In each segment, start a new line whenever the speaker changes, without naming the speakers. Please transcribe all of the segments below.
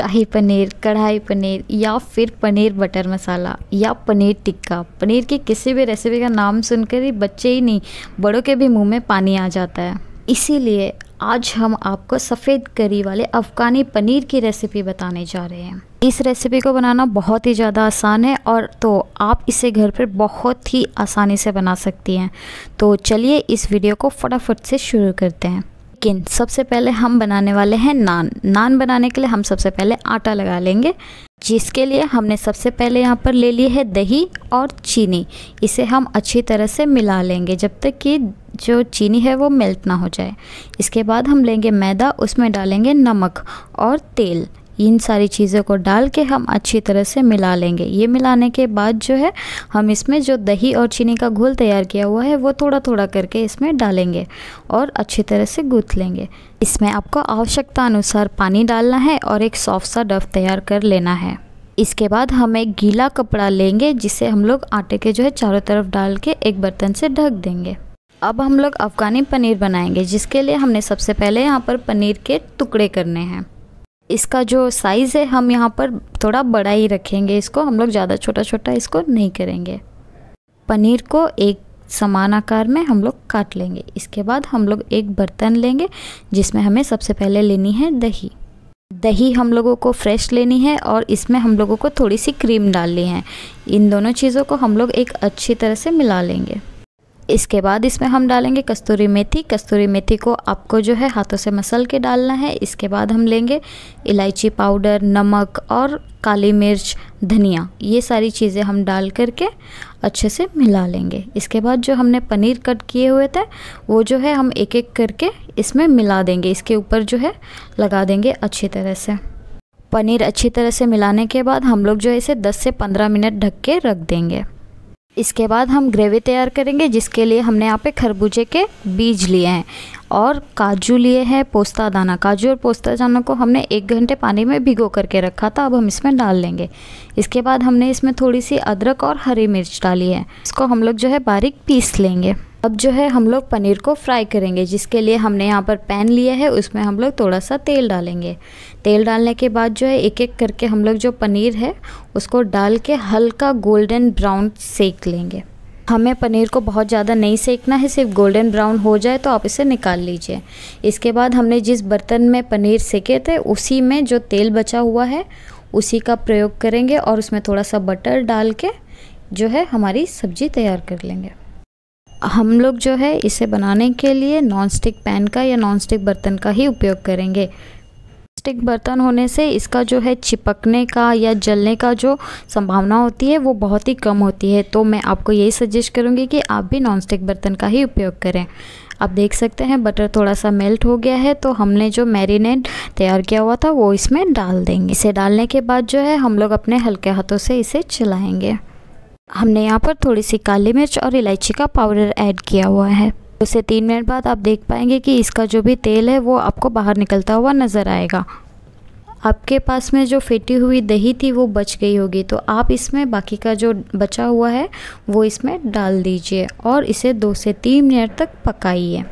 शाही पनीर कढ़ाई पनीर या फिर पनीर बटर मसाला या पनीर टिक्का पनीर की किसी भी रेसिपी का नाम सुनकर ही बच्चे ही नहीं बड़ों के भी मुंह में पानी आ जाता है इसीलिए आज हम आपको सफ़ेद करी वाले अफ़गानी पनीर की रेसिपी बताने जा रहे हैं इस रेसिपी को बनाना बहुत ही ज़्यादा आसान है और तो आप इसे घर पर बहुत ही आसानी से बना सकती हैं तो चलिए इस वीडियो को फटाफट से शुरू करते हैं लेकिन सबसे पहले हम बनाने वाले हैं नान नान बनाने के लिए हम सबसे पहले आटा लगा लेंगे जिसके लिए हमने सबसे पहले यहाँ पर ले लिए है दही और चीनी इसे हम अच्छी तरह से मिला लेंगे जब तक कि जो चीनी है वो मेल्ट ना हो जाए इसके बाद हम लेंगे मैदा उसमें डालेंगे नमक और तेल इन सारी चीज़ों को डाल के हम अच्छी तरह से मिला लेंगे ये मिलाने के बाद जो है हम इसमें जो दही और चीनी का घोल तैयार किया हुआ है वो थोड़ा थोड़ा करके इसमें डालेंगे और अच्छी तरह से गूँथ लेंगे इसमें आपको आवश्यकता अनुसार पानी डालना है और एक सॉफ्ट सा डफ तैयार कर लेना है इसके बाद हम एक गीला कपड़ा लेंगे जिसे हम लोग आटे के जो है चारों तरफ डाल के एक बर्तन से ढक देंगे अब हम लोग अफ़गानी पनीर बनाएंगे जिसके लिए हमने सबसे पहले यहाँ पर पनीर के टुकड़े करने हैं इसका जो साइज़ है हम यहाँ पर थोड़ा बड़ा ही रखेंगे इसको हम लोग ज़्यादा छोटा छोटा इसको नहीं करेंगे पनीर को एक समान आकार में हम लोग काट लेंगे इसके बाद हम लोग एक बर्तन लेंगे जिसमें हमें सबसे पहले लेनी है दही दही हम लोगों को फ्रेश लेनी है और इसमें हम लोगों को थोड़ी सी क्रीम डालनी है इन दोनों चीज़ों को हम लोग एक अच्छी तरह से मिला लेंगे इसके बाद इसमें हम डालेंगे कस्तूरी मेथी कस्तूरी मेथी को आपको जो है हाथों से मसल के डालना है इसके बाद हम लेंगे इलायची पाउडर नमक और काली मिर्च धनिया ये सारी चीज़ें हम डाल करके अच्छे से मिला लेंगे इसके बाद जो हमने पनीर कट किए हुए थे वो जो है हम एक एक करके इसमें मिला देंगे इसके ऊपर जो है लगा देंगे अच्छी तरह से पनीर अच्छी तरह से मिलाने के बाद हम लोग जो है इसे 10 से 15 मिनट ढक के रख देंगे इसके बाद हम ग्रेवी तैयार करेंगे जिसके लिए हमने यहाँ पे खरबूजे के बीज लिए हैं और काजू लिए हैं पोस्ता दाना काजू और पोस्ता दाना को हमने एक घंटे पानी में भिगो करके रखा था अब हम इसमें डाल लेंगे इसके बाद हमने इसमें थोड़ी सी अदरक और हरी मिर्च डाली है इसको हम लोग जो है बारीक पीस लेंगे अब जो है हम लोग पनीर को फ्राई करेंगे जिसके लिए हमने यहाँ पर पैन लिया है उसमें हम लोग थोड़ा सा तेल डालेंगे तेल डालने के बाद जो है एक एक करके हम लोग जो पनीर है उसको डाल के हल्का गोल्डन ब्राउन सेक लेंगे हमें पनीर को बहुत ज़्यादा नहीं सेकना है सिर्फ गोल्डन ब्राउन हो जाए तो आप इसे निकाल लीजिए इसके बाद हमने जिस बर्तन में पनीर सेके थे उसी में जो तेल बचा हुआ है उसी का प्रयोग करेंगे और उसमें थोड़ा सा बटर डाल के जो है हमारी सब्ज़ी तैयार कर लेंगे हम लोग जो है इसे बनाने के लिए नॉन स्टिक पैन का या नॉन स्टिक बर्तन का ही उपयोग करेंगे स्टिक बर्तन होने से इसका जो है चिपकने का या जलने का जो संभावना होती है वो बहुत ही कम होती है तो मैं आपको यही सजेस्ट करूँगी कि आप भी नॉनस्टिक बर्तन का ही उपयोग करें आप देख सकते हैं बटर थोड़ा सा मेल्ट हो गया है तो हमने जो मैरिनेट तैयार किया हुआ था वो इसमें डाल देंगे इसे डालने के बाद जो है हम लोग अपने हल्के हाथों से इसे चलाएँगे हमने यहाँ पर थोड़ी सी काली मिर्च और इलायची का पाउडर ऐड किया हुआ है उसे तीन मिनट बाद आप देख पाएंगे कि इसका जो भी तेल है वो आपको बाहर निकलता हुआ नज़र आएगा आपके पास में जो फेटी हुई दही थी वो बच गई होगी तो आप इसमें बाकी का जो बचा हुआ है वो इसमें डाल दीजिए और इसे दो से तीन मिनट तक पकाइए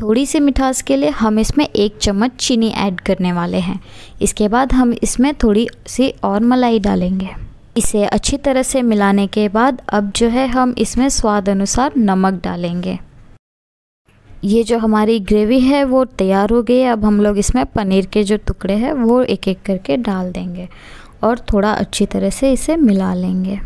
थोड़ी सी मिठास के लिए हम इसमें एक चम्मच चीनी ऐड करने वाले हैं इसके बाद हम इसमें थोड़ी सी और मलाई डालेंगे इसे अच्छी तरह से मिलाने के बाद अब जो है हम इसमें स्वाद अनुसार नमक डालेंगे ये जो हमारी ग्रेवी है वो तैयार हो गई है अब हम लोग इसमें पनीर के जो टुकड़े हैं वो एक एक करके डाल देंगे और थोड़ा अच्छी तरह से इसे मिला लेंगे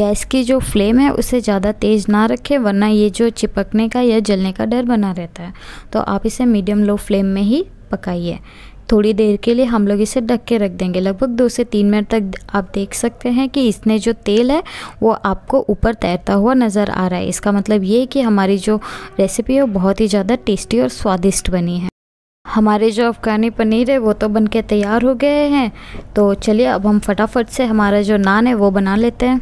गैस की जो फ्लेम है उसे ज़्यादा तेज़ ना रखें वरना ये जो चिपकने का या जलने का डर बना रहता है तो आप इसे मीडियम लो फ्लेम में ही पकाइए थोड़ी देर के लिए हम लोग इसे ढक के रख देंगे लगभग दो से तीन मिनट तक आप देख सकते हैं कि इसने जो तेल है वो आपको ऊपर तैरता हुआ नज़र आ रहा है इसका मतलब ये कि हमारी जो रेसिपी है वो बहुत ही ज़्यादा टेस्टी और स्वादिष्ट बनी है हमारे जो अफ़गानी पनीर है वो तो बन के तैयार हो गए हैं तो चलिए अब हम फटाफट से हमारा जो नान है वो बना लेते हैं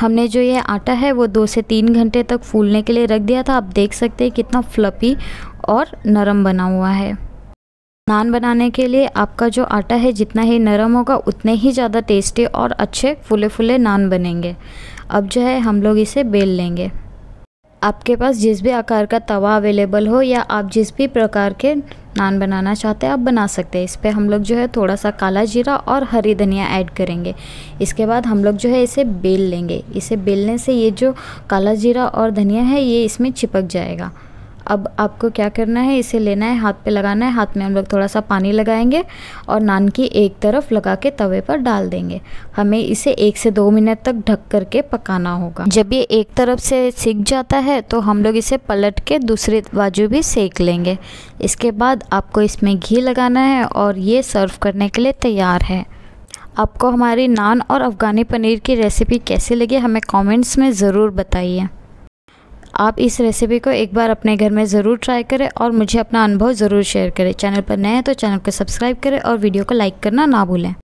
हमने जो ये आटा है वो दो से तीन घंटे तक फूलने के लिए रख दिया था आप देख सकते हैं कितना फ्लपी और नरम बना हुआ है नान बनाने के लिए आपका जो आटा है जितना ही नरम होगा उतने ही ज़्यादा टेस्टी और अच्छे फुले फुले नान बनेंगे अब जो है हम लोग इसे बेल लेंगे आपके पास जिस भी आकार का तवा अवेलेबल हो या आप जिस भी प्रकार के नान बनाना चाहते हैं आप बना सकते हैं इस पर हम लोग जो है थोड़ा सा काला जीरा और हरी धनिया ऐड करेंगे इसके बाद हम लोग जो है इसे बेल लेंगे इसे बेलने से ये जो काला जीरा और धनिया है ये इसमें चिपक जाएगा अब आपको क्या करना है इसे लेना है हाथ पे लगाना है हाथ में हम लोग थोड़ा सा पानी लगाएंगे और नान की एक तरफ लगा के तवे पर डाल देंगे हमें इसे एक से दो मिनट तक ढक करके पकाना होगा जब ये एक तरफ से सीख जाता है तो हम लोग इसे पलट के दूसरे बाजू भी सेक लेंगे इसके बाद आपको इसमें घी लगाना है और ये सर्व करने के लिए तैयार है आपको हमारी नान और अफ़गानी पनीर की रेसिपी कैसी लगी हमें कमेंट्स में ज़रूर बताइए आप इस रेसिपी को एक बार अपने घर में ज़रूर ट्राई करें और मुझे अपना अनुभव ज़रूर शेयर करें चैनल पर नए हैं तो चैनल को सब्सक्राइब करें और वीडियो को लाइक करना ना भूलें